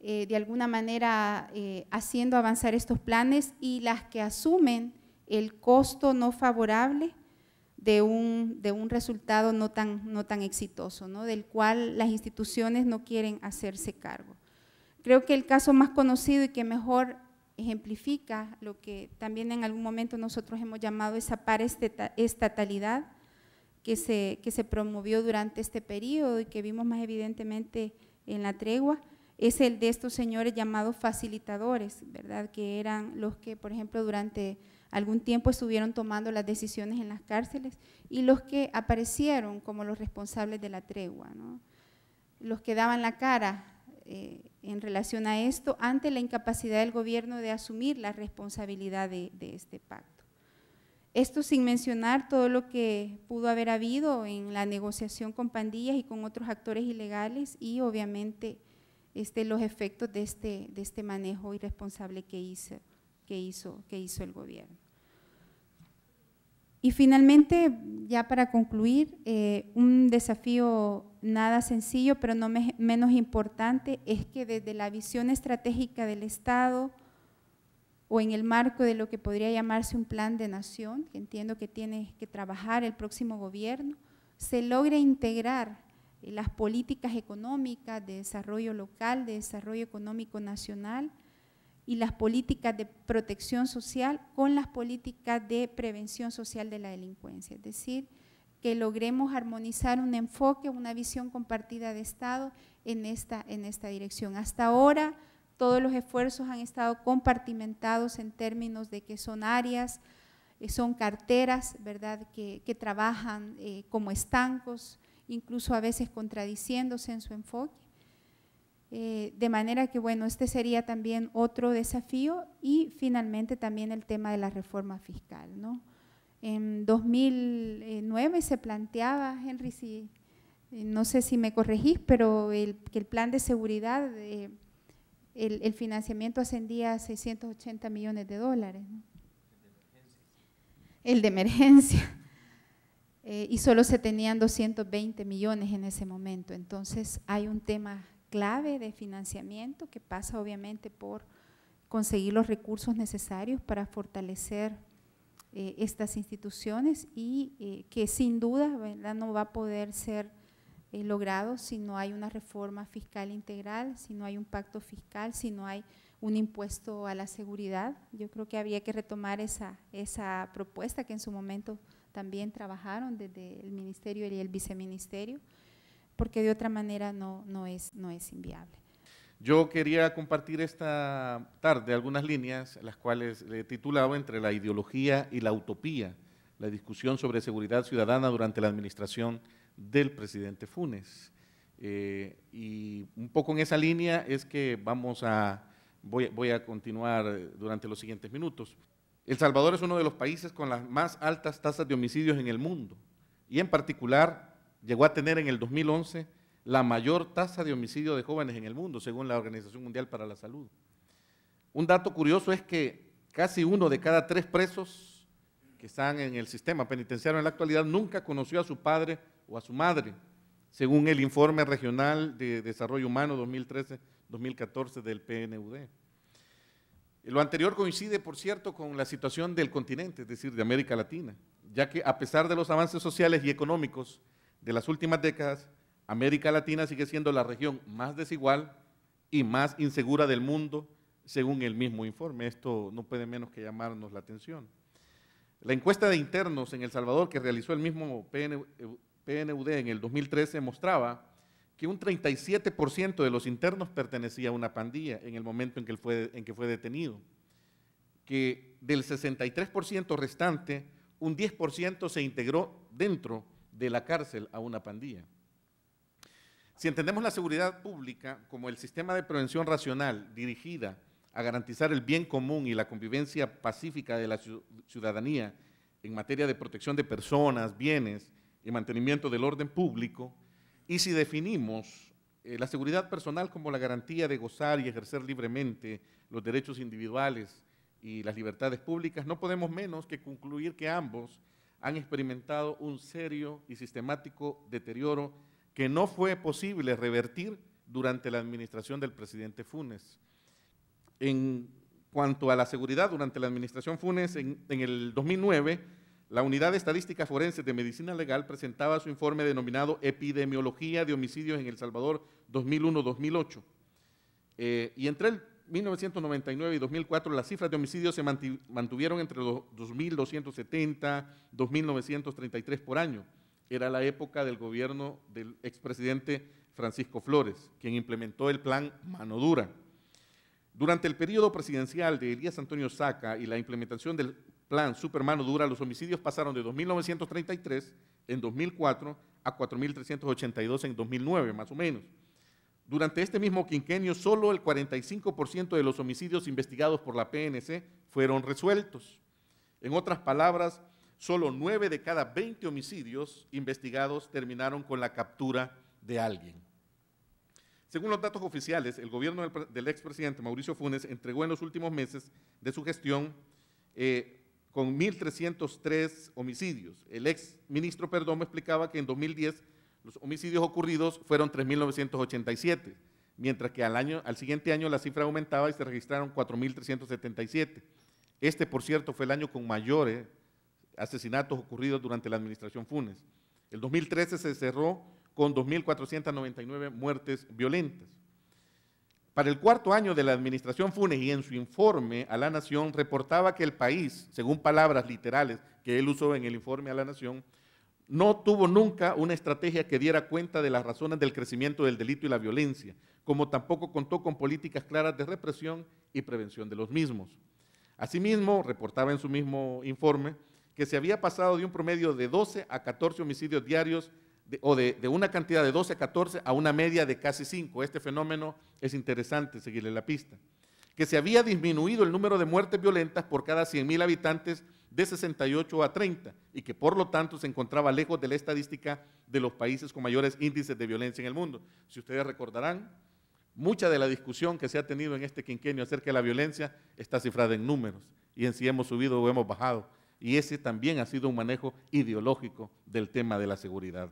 eh, de alguna manera eh, haciendo avanzar estos planes y las que asumen el costo no favorable de un, de un resultado no tan, no tan exitoso, ¿no? del cual las instituciones no quieren hacerse cargo. Creo que el caso más conocido y que mejor ejemplifica lo que también en algún momento nosotros hemos llamado esa parestatalidad que se, que se promovió durante este periodo y que vimos más evidentemente en la tregua, es el de estos señores llamados facilitadores, ¿verdad? Que eran los que, por ejemplo, durante algún tiempo estuvieron tomando las decisiones en las cárceles y los que aparecieron como los responsables de la tregua, los que daban la cara eh, en relación a esto ante la incapacidad del gobierno de asumir la responsabilidad de, este pacto. Esto sin mencionar todo lo que pudo haber habido en la negociación con pandillas y con otros actores ilegales y obviamente este, los efectos de este, de este manejo irresponsable que hizo el gobierno. Y finalmente, ya para concluir, eh, un desafío nada sencillo, pero no menos importante, es que desde la visión estratégica del Estado o en el marco de lo que podría llamarse un plan de nación, que entiendo que tiene que trabajar el próximo gobierno, se logre integrar eh, las políticas económicas de desarrollo local, de desarrollo económico nacional, y las políticas de protección social con las políticas de prevención social de la delincuencia. Es decir, que logremos armonizar un enfoque, una visión compartida de Estado en esta, en esta dirección. Hasta ahora todos los esfuerzos han estado compartimentados en términos de que son áreas, eh, son carteras, ¿verdad?, que, trabajan eh, como estancos, incluso a veces contradiciéndose en su enfoque. Eh, de manera que, bueno, este sería también otro desafío y finalmente también el tema de la reforma fiscal. ¿no? En 2009 se planteaba, Henry, si, eh, no sé si me corregís, pero el, que el plan de seguridad, eh, el, financiamiento ascendía a 680 millones de dólares. El de emergencia. y solo se tenían 220 millones en ese momento. Entonces hay un tema clave de financiamiento que pasa obviamente por conseguir los recursos necesarios para fortalecer eh, estas instituciones y eh, que sin duda ¿verdad? no va a poder ser eh, logrado si no hay una reforma fiscal integral, si no hay un pacto fiscal, si no hay un impuesto a la seguridad. Yo creo que había que retomar esa, esa propuesta que en su momento también trabajaron desde el ministerio y el viceministerio porque de otra manera no, no, es, no es inviable. Yo quería compartir esta tarde algunas líneas, las cuales he titulado entre la ideología y la utopía, la discusión sobre seguridad ciudadana durante la administración del presidente Funes. Eh, y un poco en esa línea es que vamos a, voy, voy a continuar durante los siguientes minutos. El Salvador es uno de los países con las más altas tasas de homicidios en el mundo y en particular llegó a tener en el 2011 la mayor tasa de homicidio de jóvenes en el mundo, según la Organización Mundial para la Salud. Un dato curioso es que casi uno de cada tres presos que están en el sistema penitenciario en la actualidad nunca conoció a su padre o a su madre, según el informe regional de desarrollo humano 2013-2014 del PNUD. Lo anterior coincide, por cierto, con la situación del continente, es decir, de América Latina, ya que a pesar de los avances sociales y económicos de las últimas décadas, América Latina sigue siendo la región más desigual y más insegura del mundo, según el mismo informe. Esto no puede menos que llamarnos la atención. La encuesta de internos en El Salvador que realizó el mismo PNUD en el 2013 mostraba que un 37% de los internos pertenecía a una pandilla en el momento en que, fue, en que fue detenido, que del 63% restante, un 10% se integró dentro de la cárcel a una pandilla. Si entendemos la seguridad pública como el sistema de prevención racional dirigida a garantizar el bien común y la convivencia pacífica de la ciudadanía en materia de protección de personas, bienes y mantenimiento del orden público, y si definimos eh, la seguridad personal como la garantía de gozar y ejercer libremente los derechos individuales y las libertades públicas, no podemos menos que concluir que ambos han experimentado un serio y sistemático deterioro que no fue posible revertir durante la administración del presidente Funes. En cuanto a la seguridad, durante la administración Funes, en, el 2009, la Unidad Estadística Forense de Medicina Legal presentaba su informe denominado Epidemiología de Homicidios en El Salvador 2001-2008. Eh, y entre el 1999 y 2004 las cifras de homicidios se mantuvieron entre los 2.270, 2.933 por año. Era la época del gobierno del expresidente Francisco Flores, quien implementó el plan Mano Dura. Durante el periodo presidencial de Elías Antonio Saca y la implementación del plan Super Mano Dura, los homicidios pasaron de 2.933 en 2004 a 4.382 en 2009, más o menos. Durante este mismo quinquenio, solo el 45% de los homicidios investigados por la PNC fueron resueltos. En otras palabras, solo 9 de cada 20 homicidios investigados terminaron con la captura de alguien. Según los datos oficiales, el gobierno del, ex expresidente Mauricio Funes entregó en los últimos meses de su gestión eh, con 1.303 homicidios. El ex ministro Perdomo explicaba que en 2010 los homicidios ocurridos fueron 3.987, mientras que al, siguiente año la cifra aumentaba y se registraron 4.377. Este, por cierto, fue el año con mayores asesinatos ocurridos durante la administración Funes. El 2013 se cerró con 2.499 muertes violentas. Para el cuarto año de la administración Funes y en su informe a la Nación reportaba que el país, según palabras literales que él usó en el informe a la Nación, no tuvo nunca una estrategia que diera cuenta de las razones del crecimiento del delito y la violencia, como tampoco contó con políticas claras de represión y prevención de los mismos. Asimismo, reportaba en su mismo informe que se había pasado de un promedio de 12 a 14 homicidios diarios o de, de, una cantidad de 12 a 14 a una media de casi 5. Este fenómeno es interesante seguirle la pista. Que se había disminuido el número de muertes violentas por cada 100.000 habitantes de 68 a 30 y que por lo tanto se encontraba lejos de la estadística de los países con mayores índices de violencia en el mundo. Si ustedes recordarán, mucha de la discusión que se ha tenido en este quinquenio acerca de la violencia está cifrada en números y en si hemos subido o hemos bajado. Y ese también ha sido un manejo ideológico del tema de la seguridad.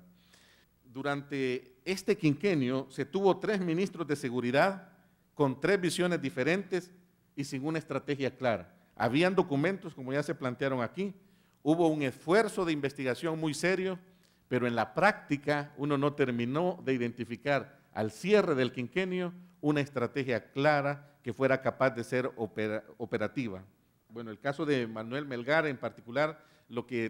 Durante este quinquenio se tuvo tres ministros de seguridad con tres visiones diferentes y sin una estrategia clara. Habían documentos, como ya se plantearon aquí, hubo un esfuerzo de investigación muy serio, pero en la práctica uno no terminó de identificar al cierre del quinquenio una estrategia clara que fuera capaz de ser operativa. Bueno, el caso de Manuel Melgar en particular, lo que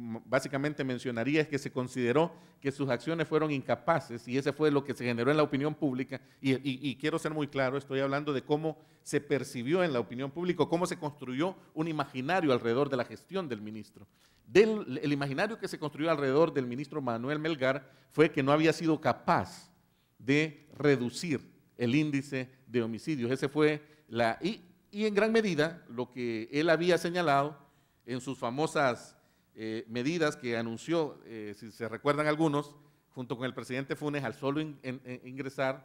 básicamente mencionaría es que se consideró que sus acciones fueron incapaces y ese fue lo que se generó en la opinión pública. Y, quiero ser muy claro, estoy hablando de cómo se percibió en la opinión pública, cómo se construyó un imaginario alrededor de la gestión del ministro. Del, el imaginario que se construyó alrededor del ministro Manuel Melgar fue que no había sido capaz de reducir el índice de homicidios. Ese fue la... y en gran medida lo que él había señalado en sus famosas eh, medidas que anunció, eh, si se recuerdan algunos, junto con el presidente Funes, al solo ingresar,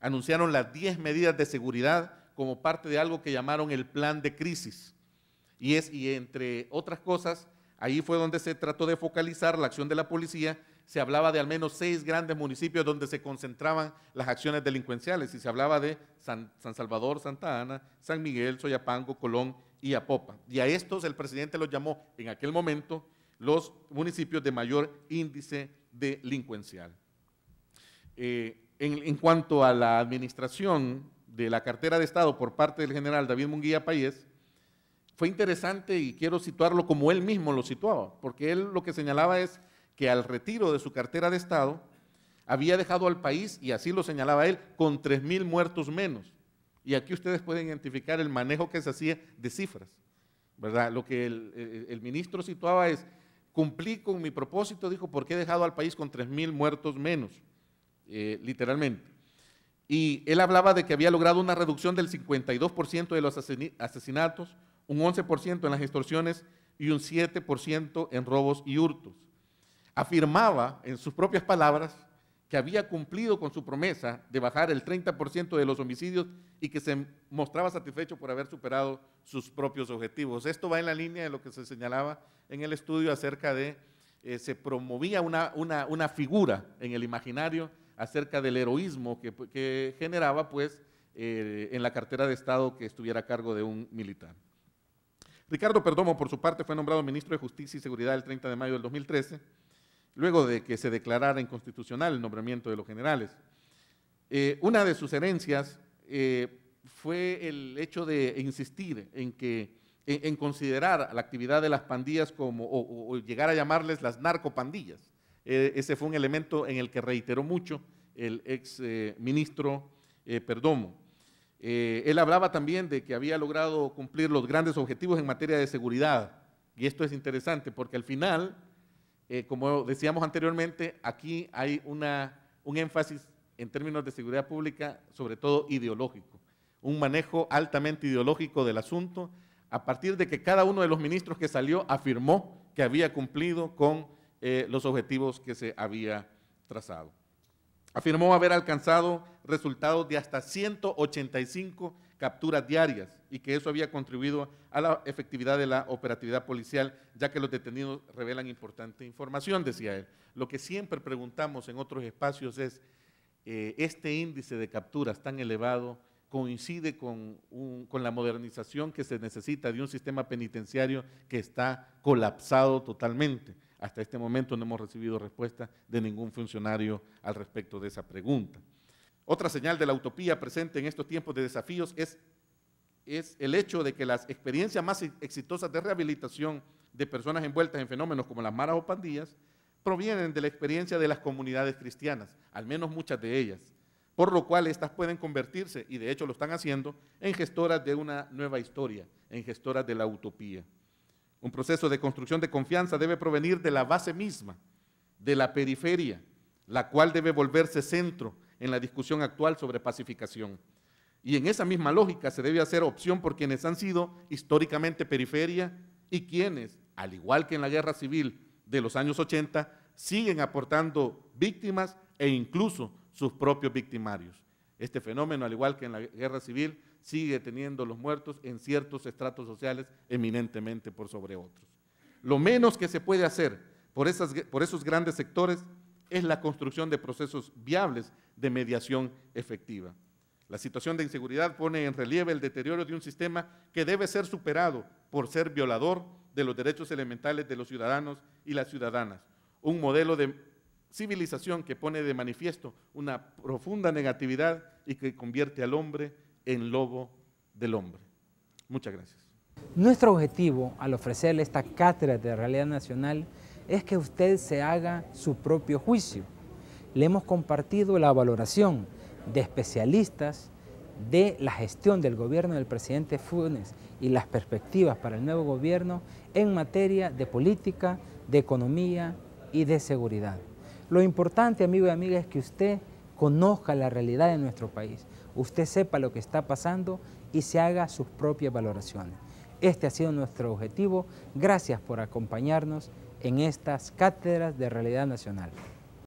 anunciaron las 10 medidas de seguridad como parte de algo que llamaron el plan de crisis. Y, es, y entre otras cosas, ahí fue donde se trató de focalizar la acción de la policía se hablaba de al menos seis grandes municipios donde se concentraban las acciones delincuenciales y se hablaba de San, San, Salvador, Santa Ana, San Miguel, Soyapango, Colón y Apopa. Y a estos el presidente los llamó en aquel momento los municipios de mayor índice delincuencial. Eh, en, cuanto a la administración de la cartera de Estado por parte del general David Munguía Páez, fue interesante y quiero situarlo como él mismo lo situaba, porque él lo que señalaba es que al retiro de su cartera de Estado había dejado al país, y así lo señalaba él, con 3.000 muertos menos. Y aquí ustedes pueden identificar el manejo que se hacía de cifras, ¿verdad? Lo que el ministro situaba es Cumplí con mi propósito, dijo, porque he dejado al país con 3.000 muertos menos, eh, literalmente. Y él hablaba de que había logrado una reducción del 52% de los asesinatos, un 11% en las extorsiones y un 7% en robos y hurtos. Afirmaba, en sus propias palabras, que había cumplido con su promesa de bajar el 30% de los homicidios y que se mostraba satisfecho por haber superado sus propios objetivos. Esto va en la línea de lo que se señalaba en el estudio acerca de, eh, se promovía una, figura en el imaginario acerca del heroísmo que, generaba pues eh, en la cartera de Estado que estuviera a cargo de un militar. Ricardo Perdomo, por su parte, fue nombrado ministro de Justicia y Seguridad el 30 de mayo del 2013 luego de que se declarara inconstitucional el nombramiento de los generales. Eh, una de sus herencias eh, fue el hecho de insistir en que en, considerar la actividad de las pandillas como, o, llegar a llamarles las narcopandillas. Eh, ese fue un elemento en el que reiteró mucho el ex ministro Perdomo. él hablaba también de que había logrado cumplir los grandes objetivos en materia de seguridad, y esto es interesante porque al final eh, como decíamos anteriormente, aquí hay un énfasis en términos de seguridad pública, sobre todo ideológico, un manejo altamente ideológico del asunto, a partir de que cada uno de los ministros que salió afirmó que había cumplido con eh, los objetivos que se había trazado. Afirmó haber alcanzado resultados de hasta 185 capturas diarias y que eso había contribuido a la efectividad de la operatividad policial, ya que los detenidos revelan importante información, decía él. Lo que siempre preguntamos en otros espacios es, eh, ¿este índice de capturas tan elevado coincide con la modernización que se necesita de un sistema penitenciario que está colapsado totalmente? Hasta este momento no hemos recibido respuesta de ningún funcionario al respecto de esa pregunta. Otra señal de la utopía presente en estos tiempos de desafíos es, el hecho de que las experiencias más exitosas de rehabilitación de personas envueltas en fenómenos como las maras o pandillas provienen de la experiencia de las comunidades cristianas, al menos muchas de ellas, por lo cual estas pueden convertirse, y de hecho lo están haciendo, en gestoras de una nueva historia, en gestoras de la utopía. Un proceso de construcción de confianza debe provenir de la base misma, de la periferia, la cual debe volverse centro en la discusión actual sobre pacificación. Y en esa misma lógica se debe hacer opción por quienes han sido históricamente periferia y quienes, al igual que en la guerra civil de los años 80, siguen aportando víctimas e incluso sus propios victimarios. Este fenómeno, al igual que en la guerra civil, sigue teniendo los muertos en ciertos estratos sociales eminentemente por sobre otros. Lo menos que se puede hacer por, esas, por esos grandes sectores es la construcción de procesos viables de mediación efectiva. La situación de inseguridad pone en relieve el deterioro de un sistema que debe ser superado por ser violador de los derechos elementales de los ciudadanos y las ciudadanas. Un modelo de civilización que pone de manifiesto una profunda negatividad y que convierte al hombre en lobo del hombre. Muchas gracias. Nuestro objetivo al ofrecerle esta cátedra de realidad nacional es que usted se haga su propio juicio le hemos compartido la valoración de especialistas de la gestión del gobierno del presidente Funes y las perspectivas para el nuevo gobierno en materia de política, de economía y de seguridad. Lo importante, amigo y amiga, es que usted conozca la realidad de nuestro país, usted sepa lo que está pasando y se haga sus propias valoraciones. Este ha sido nuestro objetivo. Gracias por acompañarnos en estas cátedras de realidad nacional.